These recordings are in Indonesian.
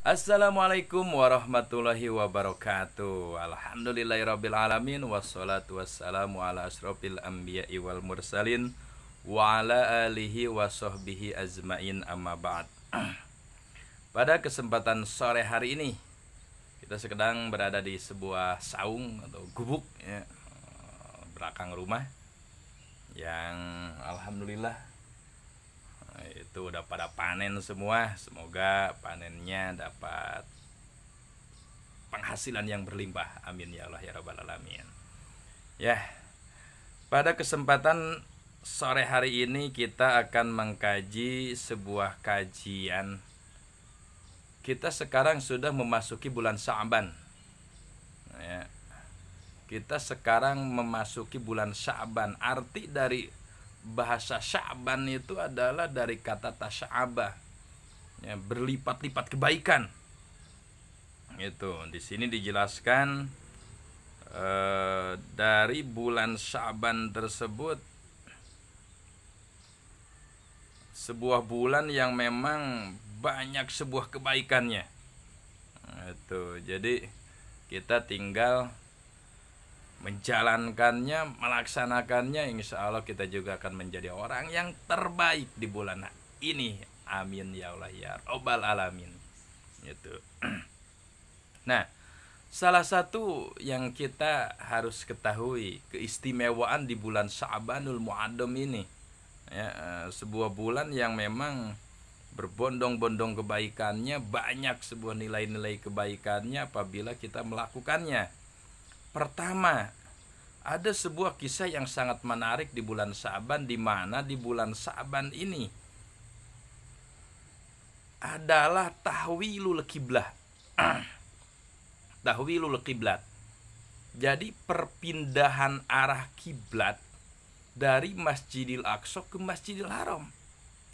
Assalamualaikum warahmatullahi wabarakatuh Alhamdulillahirrabbilalamin wassalatu wassalamu ala asrofil anbiya wal mursalin wa ala alihi wa sahbihi azmain amma ba'd Pada kesempatan sore hari ini kita sedang berada di sebuah saung atau gubuk ya belakang rumah yang alhamdulillah nah, itu udah pada panen semua semoga panennya dapat penghasilan yang berlimpah amin ya Allah ya rabbal alamin ya pada kesempatan sore hari ini kita akan mengkaji sebuah kajian kita sekarang sudah memasuki bulan Sa'ban nah, ya. kita sekarang memasuki bulan Sa'ban arti dari bahasa sya'ban itu adalah dari kata tasya'aba ya, berlipat-lipat kebaikan itu di sini dijelaskan e, dari bulan sya'ban tersebut sebuah bulan yang memang banyak sebuah kebaikannya itu jadi kita tinggal menjalankannya, melaksanakannya, insya Allah kita juga akan menjadi orang yang terbaik di bulan ini. Amin ya Allah ya Robbal Alamin. Itu. Nah, salah satu yang kita harus ketahui keistimewaan di bulan Sa'banul Mu'adzam ini, ya, eh, sebuah bulan yang memang berbondong-bondong kebaikannya banyak sebuah nilai-nilai kebaikannya apabila kita melakukannya Pertama, ada sebuah kisah yang sangat menarik di bulan Saban di mana di bulan Saban ini adalah tahwilul kiblah. tahwilul kiblat. Jadi perpindahan arah kiblat dari Masjidil Aqsa ke Masjidil Haram,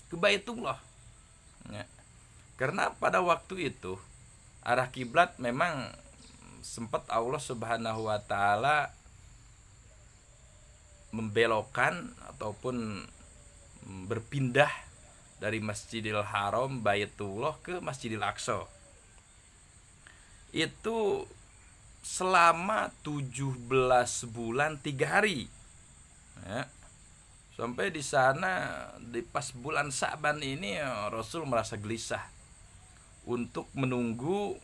ke Baitullah. Ya. Karena pada waktu itu arah kiblat memang sempat Allah Subhanahu wa taala membelokkan ataupun berpindah dari Masjidil Haram Baitullah ke Masjidil Aqsa. Itu selama 17 bulan 3 hari. Ya. Sampai di sana di pas bulan Sa'ban ini ya, Rasul merasa gelisah untuk menunggu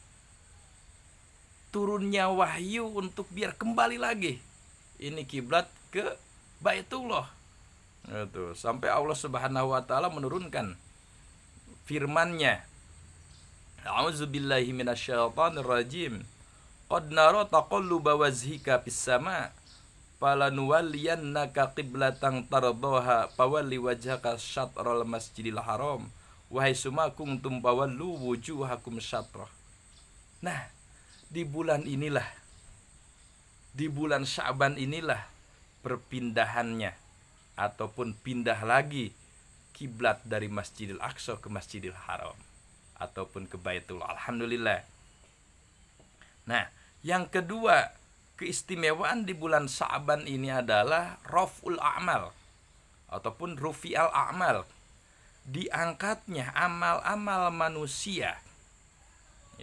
turunnya wahyu untuk biar kembali lagi ini kiblat ke Baitullah. Itu sampai Allah Subhanahu wa taala menurunkan firman-Nya. A'udzubillahi minasyaitonir rajim. Qad nara taqalluba wajhika fis sama falanuwalliyannaka qiblatan tardaha fawalli wajhaka syatral masjidil haram wahai sumakum tumpawallu wujuhakum syatrah. Nah, di bulan inilah di bulan Syaban inilah perpindahannya ataupun pindah lagi kiblat dari Masjidil Aqsa ke Masjidil Haram ataupun ke Baitul Alhamdulillah. Nah, yang kedua keistimewaan di bulan Syaban ini adalah roful amal ataupun rufial amal. Diangkatnya amal-amal manusia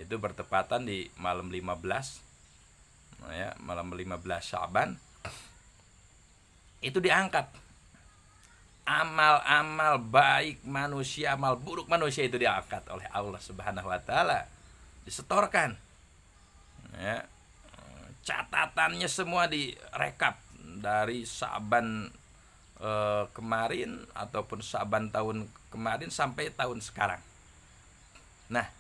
itu bertepatan di malam 15 ya malam 15 Syaban itu diangkat amal-amal baik manusia amal buruk manusia itu diangkat oleh Allah Subhanahu wa taala disetorkan ya catatannya semua direkap dari Saban eh, kemarin ataupun Saban tahun kemarin sampai tahun sekarang nah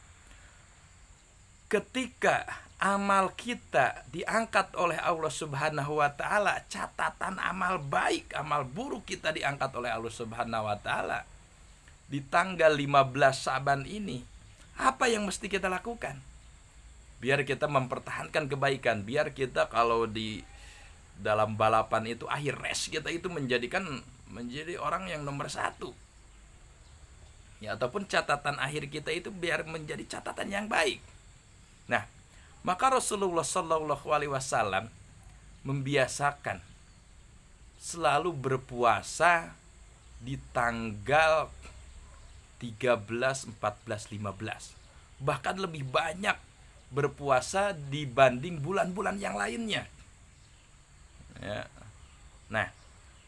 ketika amal kita diangkat oleh Allah Subhanahu wa taala, catatan amal baik, amal buruk kita diangkat oleh Allah Subhanahu wa taala. Di tanggal 15 Saban ini, apa yang mesti kita lakukan? Biar kita mempertahankan kebaikan, biar kita kalau di dalam balapan itu akhir res kita itu menjadikan menjadi orang yang nomor satu ya ataupun catatan akhir kita itu biar menjadi catatan yang baik maka Rasulullah Shallallahu Alaihi Wasallam membiasakan selalu berpuasa di tanggal 13, 14, 15 bahkan lebih banyak berpuasa dibanding bulan-bulan yang lainnya ya. nah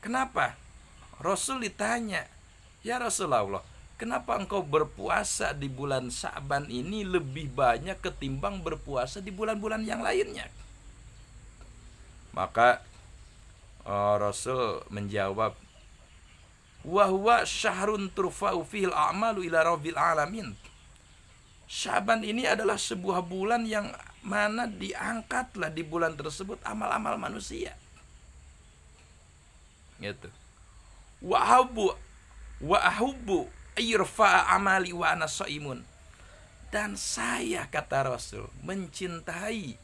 kenapa Rasul ditanya ya Rasulullah Kenapa engkau berpuasa di bulan Sa'ban ini lebih banyak ketimbang berpuasa di bulan-bulan yang lainnya? Maka uh, Rasul menjawab, "Wahwa syahrun turfa'u fil a'malu ila rabbil alamin." Syaban ini adalah sebuah bulan yang mana diangkatlah di bulan tersebut amal-amal manusia. Gitu. Wahabu wa irfa amali wa ana saimun. Dan saya kata Rasul mencintai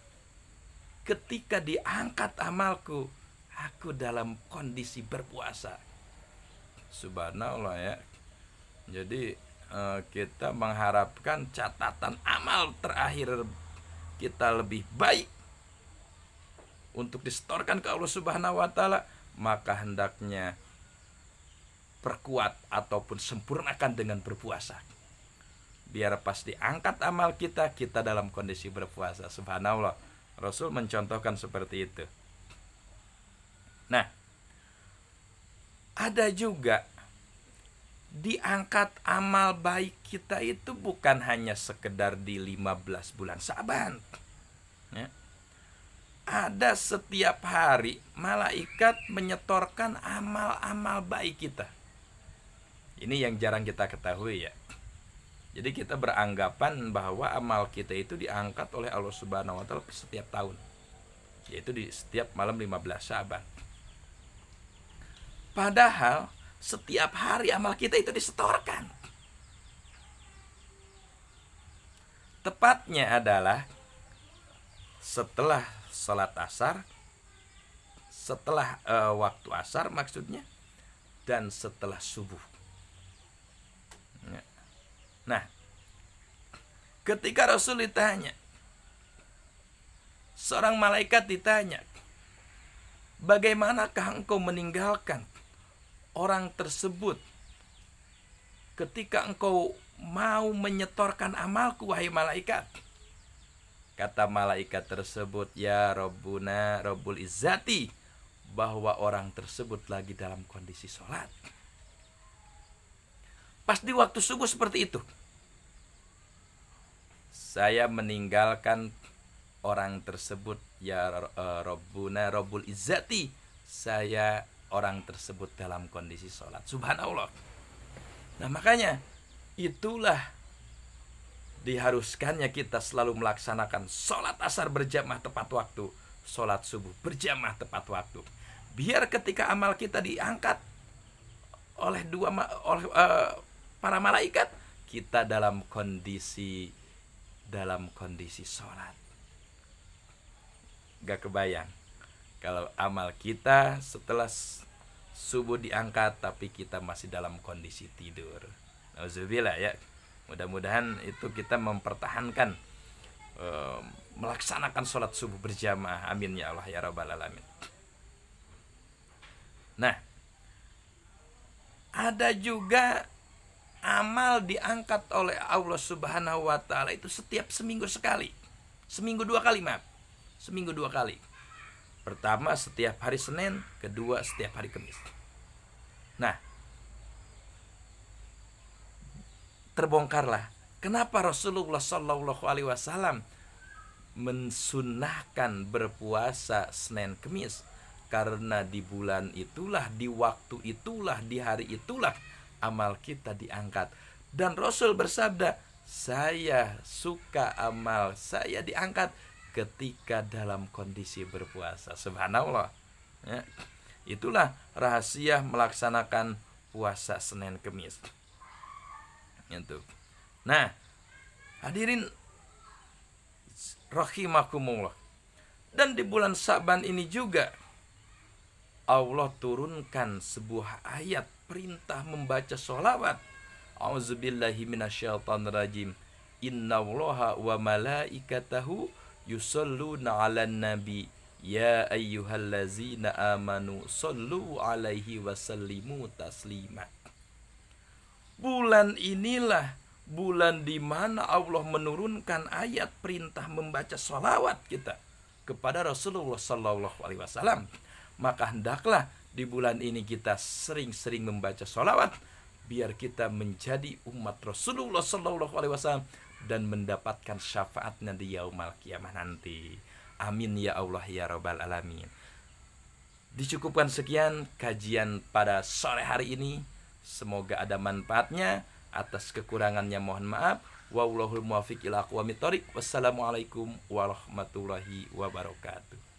ketika diangkat amalku aku dalam kondisi berpuasa. Subhanallah ya. Jadi eh, kita mengharapkan catatan amal terakhir kita lebih baik untuk disetorkan ke Allah Subhanahu wa taala, maka hendaknya perkuat ataupun sempurnakan dengan berpuasa. Biar pasti angkat amal kita, kita dalam kondisi berpuasa. Subhanallah, Rasul mencontohkan seperti itu. Nah, ada juga diangkat amal baik kita itu bukan hanya sekedar di 15 bulan Saban. Ya. Ada setiap hari malaikat menyetorkan amal-amal baik kita. Ini yang jarang kita ketahui ya. Jadi kita beranggapan bahwa amal kita itu diangkat oleh Allah Subhanahu wa taala setiap tahun. Yaitu di setiap malam 15 Syaban. Padahal setiap hari amal kita itu disetorkan. Tepatnya adalah setelah salat asar, setelah uh, waktu asar maksudnya dan setelah subuh. Nah, ketika Rasul ditanya, seorang malaikat ditanya, bagaimanakah engkau meninggalkan orang tersebut ketika engkau mau menyetorkan amalku wahai malaikat? Kata malaikat tersebut, ya Robuna Robul Izati, bahwa orang tersebut lagi dalam kondisi sholat. Pas di waktu subuh seperti itu. Saya meninggalkan orang tersebut ya robuna eh, robul Rabbul Izzati. Saya orang tersebut dalam kondisi sholat. Subhanallah. Nah makanya itulah diharuskannya kita selalu melaksanakan sholat asar berjamaah tepat waktu, sholat subuh berjamaah tepat waktu. Biar ketika amal kita diangkat oleh dua oleh uh, para malaikat, kita dalam kondisi dalam kondisi sholat. Gak kebayang kalau amal kita setelah subuh diangkat tapi kita masih dalam kondisi tidur. Alhamdulillah ya. Mudah-mudahan itu kita mempertahankan eh, melaksanakan sholat subuh berjamaah. Amin ya Allah ya rabbal alamin. Nah, ada juga amal diangkat oleh Allah Subhanahu wa taala itu setiap seminggu sekali. Seminggu dua kali, maaf. Seminggu dua kali. Pertama setiap hari Senin, kedua setiap hari Kamis. Nah, terbongkarlah kenapa Rasulullah Shallallahu alaihi wasallam mensunahkan berpuasa Senin kamis karena di bulan itulah di waktu itulah di hari itulah amal kita diangkat. Dan Rasul bersabda, "Saya suka amal saya diangkat ketika dalam kondisi berpuasa." Subhanallah. Ya. Itulah rahasia melaksanakan puasa Senin Kemis. Itu. Nah, hadirin rahimakumullah. Dan di bulan Saban ini juga Allah turunkan sebuah ayat perintah membaca sholawat. Auzubillahiminasyaitanirajim. Inna allaha wa malaikatahu yusalluna ala nabi. Ya ayyuhallazina amanu sallu alaihi wa sallimu taslima. Bulan inilah bulan di mana Allah menurunkan ayat perintah membaca sholawat kita kepada Rasulullah Sallallahu Alaihi Wasallam maka hendaklah di bulan ini kita sering-sering membaca sholawat biar kita menjadi umat Rasulullah Shallallahu Alaihi Wasallam dan mendapatkan syafaat nanti yaumal kiamah nanti. Amin ya Allah ya Rabbal alamin. Dicukupkan sekian kajian pada sore hari ini. Semoga ada manfaatnya. Atas kekurangannya mohon maaf. ila Wassalamualaikum warahmatullahi wabarakatuh.